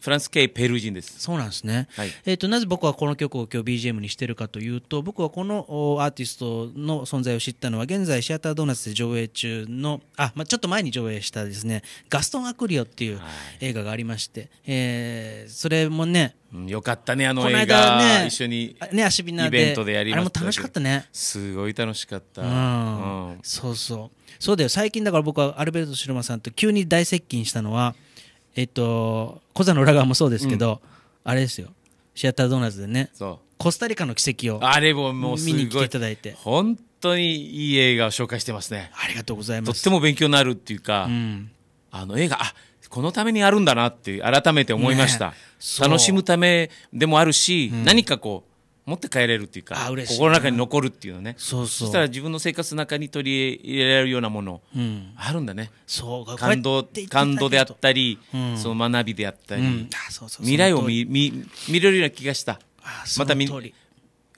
フランス系ペルー人です。そうなんですね。はい、えっ、ー、となぜ僕はこの曲を今日 BGM にしてるかというと、僕はこのアーティストの存在を知ったのは現在シアタードーナツで上映中のあ、まあ、ちょっと前に上映したですね、ガストン・アクリオっていう映画がありまして、はい、えー、それもね。うん、よかったねあの映画ね一緒にね足びなでイベントでやりましたあれも楽しかったねすごい楽しかった、うん、うん、そうそうそうだよ最近だから僕はアルベルト・シルマさんと急に大接近したのはえっとコザの裏側もそうですけど、あれですよシアタードーナツでねコスタリカの奇跡をあれももう見に来ていただいて本当にいい映画を紹介してますねありがとうございますとっても勉強になるっていうか、うん、あの映画あこのためにあるんだなって改めて思いました、ね、楽しむためでもあるし、うん、何かこう持って帰れるっていうか心の中に残るっていうのねそうそうそしたら自分の生活の中に取り入れられるようなもの、うん、あるんだねそう感動感動であったり、うん、その学びであったり、うん、未来を見見見れるような気がしたまた見美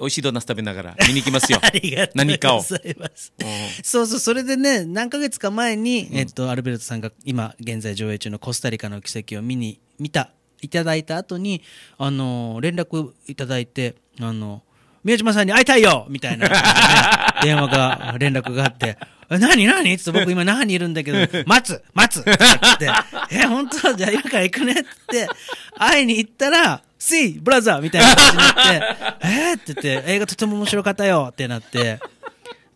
味しいドーナツ食べながら見に行きますよ。ありがとう何かを。そうそう、それでね、何ヶ月か前に、うん、えっと、アルベルトさんが今、現在上映中のコスタリカの奇跡を見に、見た、いただいた後に、あのー、連絡いただいて、あの、宮島さんに会いたいよみたいな、ね、電話が、連絡があって、何何つって僕今那覇にいるんだけど、待つ待つって言って、え、本当じゃあ今から行くねって会いに行ったら、See! ブラザーみたいな感じになって、えー、って言って、映画とても面白かったよってなって、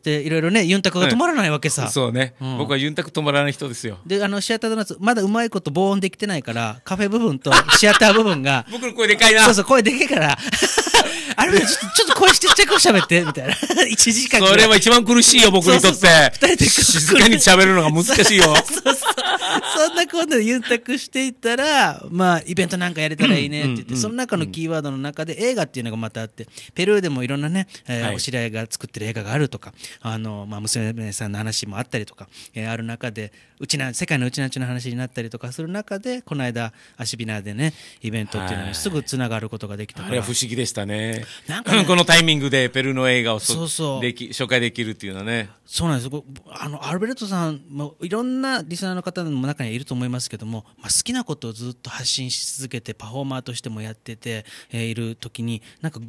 で、いろいろね、ユンタクが止まらないわけさ。うん、そうね、うん、僕はユンタク止まらない人ですよ。で、あの、シアタードーナツ、まだうまいこと防音できてないから、カフェ部分とシアター部分が。僕の声でかいな。そうそう、声でけから。あれちょっと、ちょっと声して、ちっちゃく喋って、みたいな。1 時間それは一番苦しいよ、僕にとって。そうそうそう静かに喋るのが難しいよ。そうそう。そんなこんなでゆんたくしていったら、まあ、イベントなんかやれたらいいねって言って、その中のキーワードの中で映画っていうのがまたあって、ペルーでもいろんなね、えー、はい、お知り合いが作ってる映画があるとか、あの、まあ、娘さんの話もあったりとか、えー、ある中で、うちな世界のうちなちの話になったりとかする中でこの間アシビナーでねイベントっていうのにすぐつながることができたから、はい、あれは不思議でしたねなんか、ね、このタイミングでペルーの映画をそうそうでき紹介できるっていうのはねそうなんですあのアルベルトさんもいろんなリスナーの方の中にはいると思いますけども、まあ、好きなことをずっと発信し続けてパフォーマーとしてもやってて、えー、いる時になんか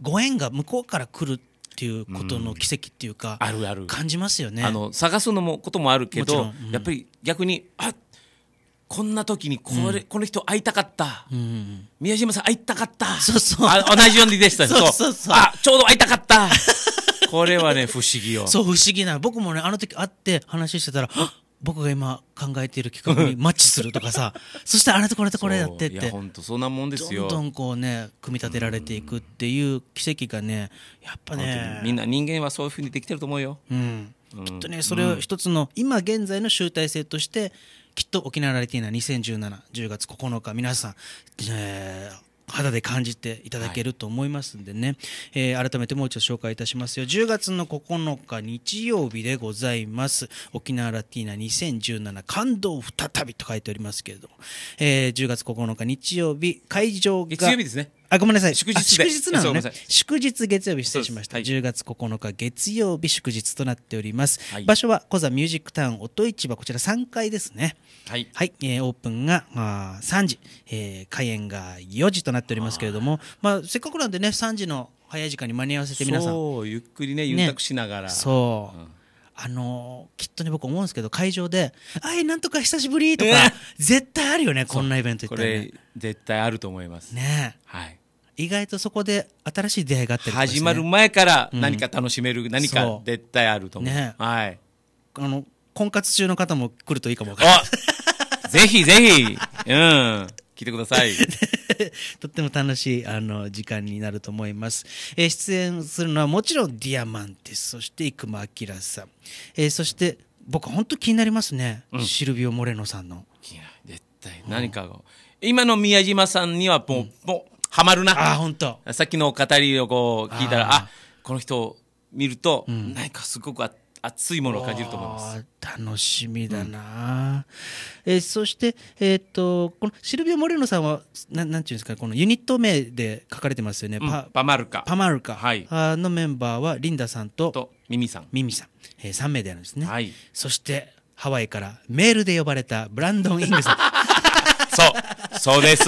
ご縁が向こうから来るっていうことの奇跡っていうか、あある感じますよねあの探すのもこともあるけど、やっぱり逆にあこんな時にこれ、この人会いたかった、宮島さん会いたかったそうそうあ同じようにでした そうそうそうあちょうど会いたかったこれはね不思議よ そう不思議な僕もねあの時会って話してたら「あ僕が今考えている企画に マッチするとかさそしてあれとこれとこれやってって本当そんなもんですよどんどんこうね組み立てられていくっていう奇跡がねやっぱねみんな人間はそういうふうにできてると思うよ、うん、うん、きっとねそれを一つの今現在の集大成としてきっと沖縄ラリティーナ2017 10月9日皆さん、えー、肌で感じていただけると思いますんでね、はい、えー、改めてもう一度紹介いたしますよ10月の9日日曜日でございます沖縄ラティーナ2017感動再びと書いておりますけれども、えー、10月9日日曜日会場が月曜日ですねあ、ごめんなさい。祝日祝日なのね。祝日月曜日失礼しました。はい、10月9日月曜日祝日となっております。はい、場所はコザミュージックタウン音市場こちら3階ですね。はい。はい、えー、オープンがまあ3時、えー、開演が4時となっておりますけれども、まあせっかくなんでね3時の早い時間に間に合わせて皆さん。そうゆっくりねゆっくしながら。ね、そう。うんあのー、きっとね僕思うんですけど会場で「あいなんとか久しぶり」とか、絶対あるよねこんなイベント行ったら、ね、絶対あると思いますねはい意外とそこで新しい出会いがあったりね、始まる前から何か楽しめる、何か絶対あると思う。ね、はい。あの、婚活中の方も来るといいかもかぜひぜひ、うん。聞いてください。とっても楽しいあの時間になると思います、えー、出演するのはもちろんディアマンテス、そして生間明さん、えー、そして僕本当気になりますね、うん、シルビオ・モレノさんの。絶対何かが、うん、今の宮島さんにはもううん、もはまるな。あ、本当。さっきの語りをこう聞いたら、ああこの人を見ると、うん、かすごくあ熱いものを感じると思います。楽しみだな、うん、えー、そして、えー、っとこのシルビオ・モレノさんはななんていうんですかこのユニット名で書かれてますよね、うん、パパマルカパマルカ、はい、あのメンバーはリンダさんととミミさんミミさん、えー、3名であるんですね、はい、そしてハワイからメールで呼ばれたブランドン・イングさん そう、そうです。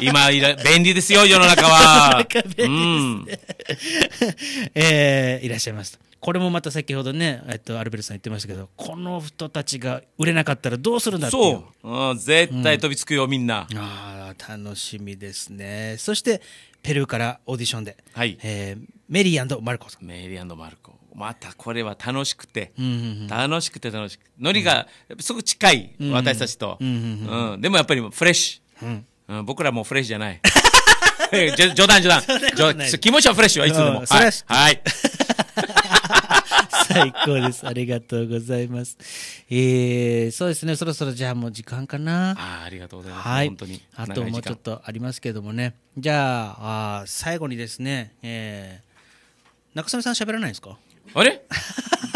今いら、便利ですよ、世の中は。うん。えーいらっしゃいます。これもまた先ほどね、えっと、アルベルさん言ってましたけど、この人たちが売れなかったらどうするんだっていう。そう、うん、絶対飛びつくよ、みんな。ああ、楽しみですね。そして、ペルーからオーディションで、はいえーメリーマルコさん。メリーマルコ。またこれは楽しくて、楽しくて楽しくてのりがすごく近い、私たちと、うんでもやっぱりフレッシュ、うん僕らもフレッシュじゃない 冗談冗談 気持ちはフレッシュはいつでもはい、はい 最高です。ありがとうございます。えー、そうですね、そろそろじゃあもう時間かな。あありがとうございます。はい、本当に。あともうちょっとありますけどもね。じゃあ、あ最後にですね、えー、中曽根さん喋らないんですかあれ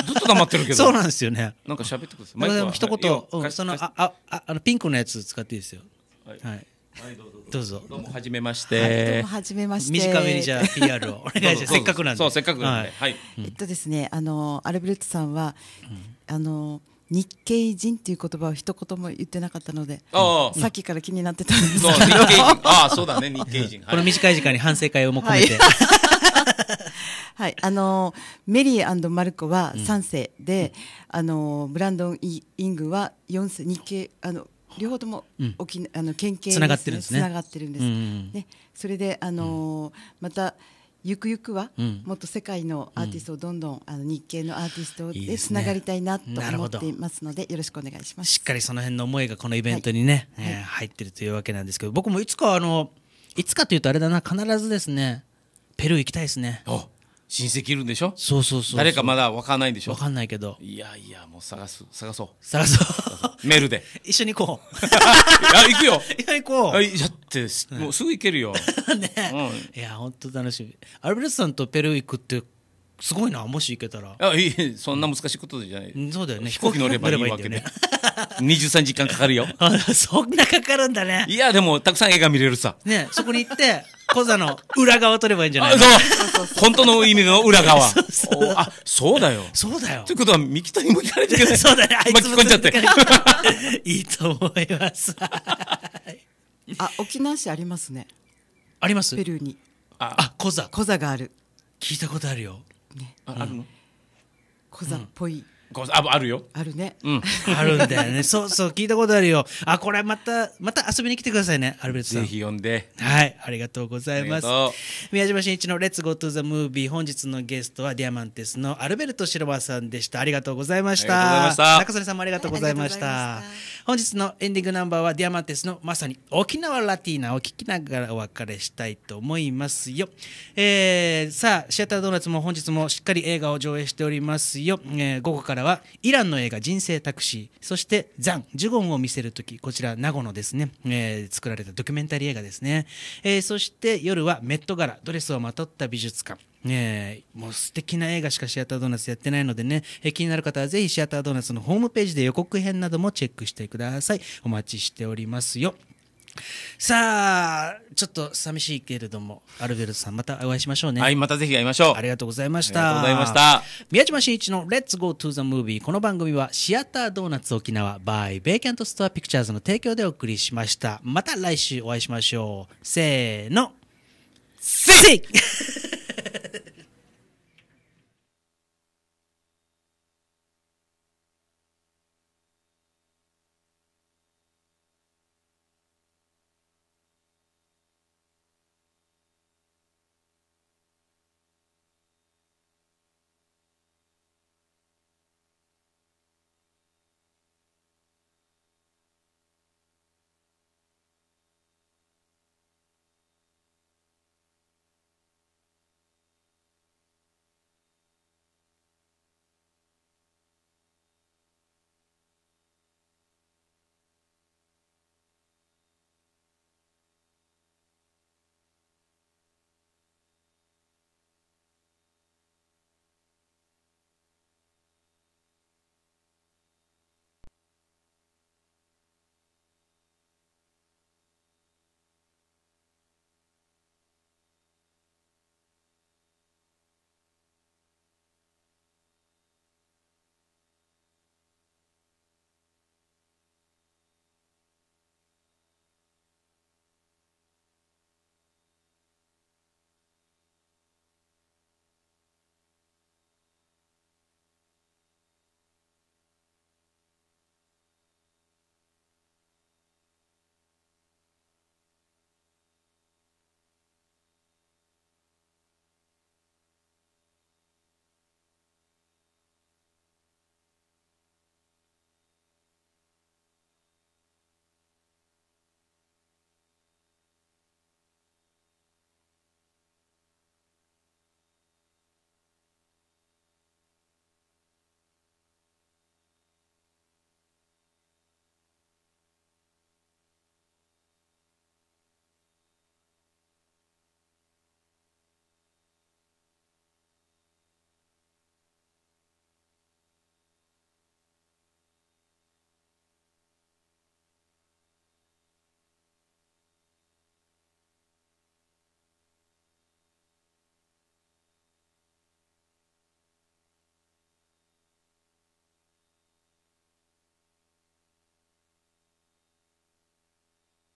ずっと黙ってるけどそうなんですよねなんか喋ってください一言、うん、そのあああのピンクのやつ使っていいですよはい、はいはい、どうぞどうぞどもはめまして、はい、どうもはめまして短めにじゃあ PR をお願いします せっかくなんでそうせっかくなんで、はい、うん、えっとですねあのアルブレットさんは、うん、あの日系人っていう言葉を一言も言ってなかったので、さっきから気になってたんですけど、ああそうだね日系人、この短い時間に反省会をも込めて、はいはい、あのメリーマルコは3世で、うん、あのブランドン・イングは4世日系あの両方とも沖、うん、あの県警つながってるんですね。がってるんです。うんうん、ね、それであの、うん、またゆくゆくは、もっと世界のアーティストをどんどん、あの日系のアーティストでつながりたいなと思っていますのでよろしくお願いします。しっかりその辺の思いがこのイベントにね、はい、えー、入ってるというわけなんですけど、僕もいつかあのいつかというとあれだな必ずですねペルー行きたいですね。お親戚いるんでしょそうそうそう誰かまだ分かんないんでしょ分かんないけどいやいやもう探す探そう探そうメールで一緒に行こういや行くよいや、行こうあやってもうすぐ行けるよ ね、いや本当楽しみアルベルトさんとペルー行くってすごいなもし行けたらあいいそんな難しいことじゃない、うん、そうだよね飛行機乗ればいいわけで二十ね、23時間かかるよ そんなかかるんだねいやでもたくさん映画見れるさねそこに行って小座の裏側取ればいいんじゃないそう本当の意味の裏側 あそうだよそうだよということは三木谷も行かれてるそうだねあいつも、ま聞こえちゃっていいと思いますあ沖縄市ありますねありますペルーにあ小座小座がある聞いたことあるよね、あるのコザっぽい、こああるよ。あるね。うん。あるんだよね。そうそう、聞いたことあるよ。あ、これまた、また遊びに来てくださいね、アルベルトさん。ぜひ呼んで。はい、ありがとうございます。宮島真一のレッツゴートゥザムービー、本日のゲストはディアマンテスのアルベルトシロワさんでした。ありがとうございました。した中曽根さんもありがとうございました。本日のエンディングナンバーはディアマンテスのまさに沖縄ラティーナを聞きながらお別れしたいと思いますよ。えー、さあ、シアタードーナツも本日もしっかり映画を上映しておりますよ。えー、午後からからはイランの映画「人生タクシー」そして「ザン」「ジュゴンを見せる時」こちら名護のですね、えー、作られたドキュメンタリー映画ですね、えー、そして夜はメット柄ドレスをまとった美術館ねえ、もう素敵な映画しかシアタードーナツやってないのでね、え気になる方はぜひシアタードーナツのホームページで予告編などもチェックしてください。お待ちしておりますよ。さあちょっと寂しいけれどもアルベルトさんまたお会いしましょうねはいまたぜひ会いましょうありがとうございましたありがとうございました宮島真一の「レッツゴートゥーザムービー。この番組はシアタードーナツ沖縄 by ベーキャントストアピクチャーズの提供でお送りしましたまた来週お会いしましょうせーのせい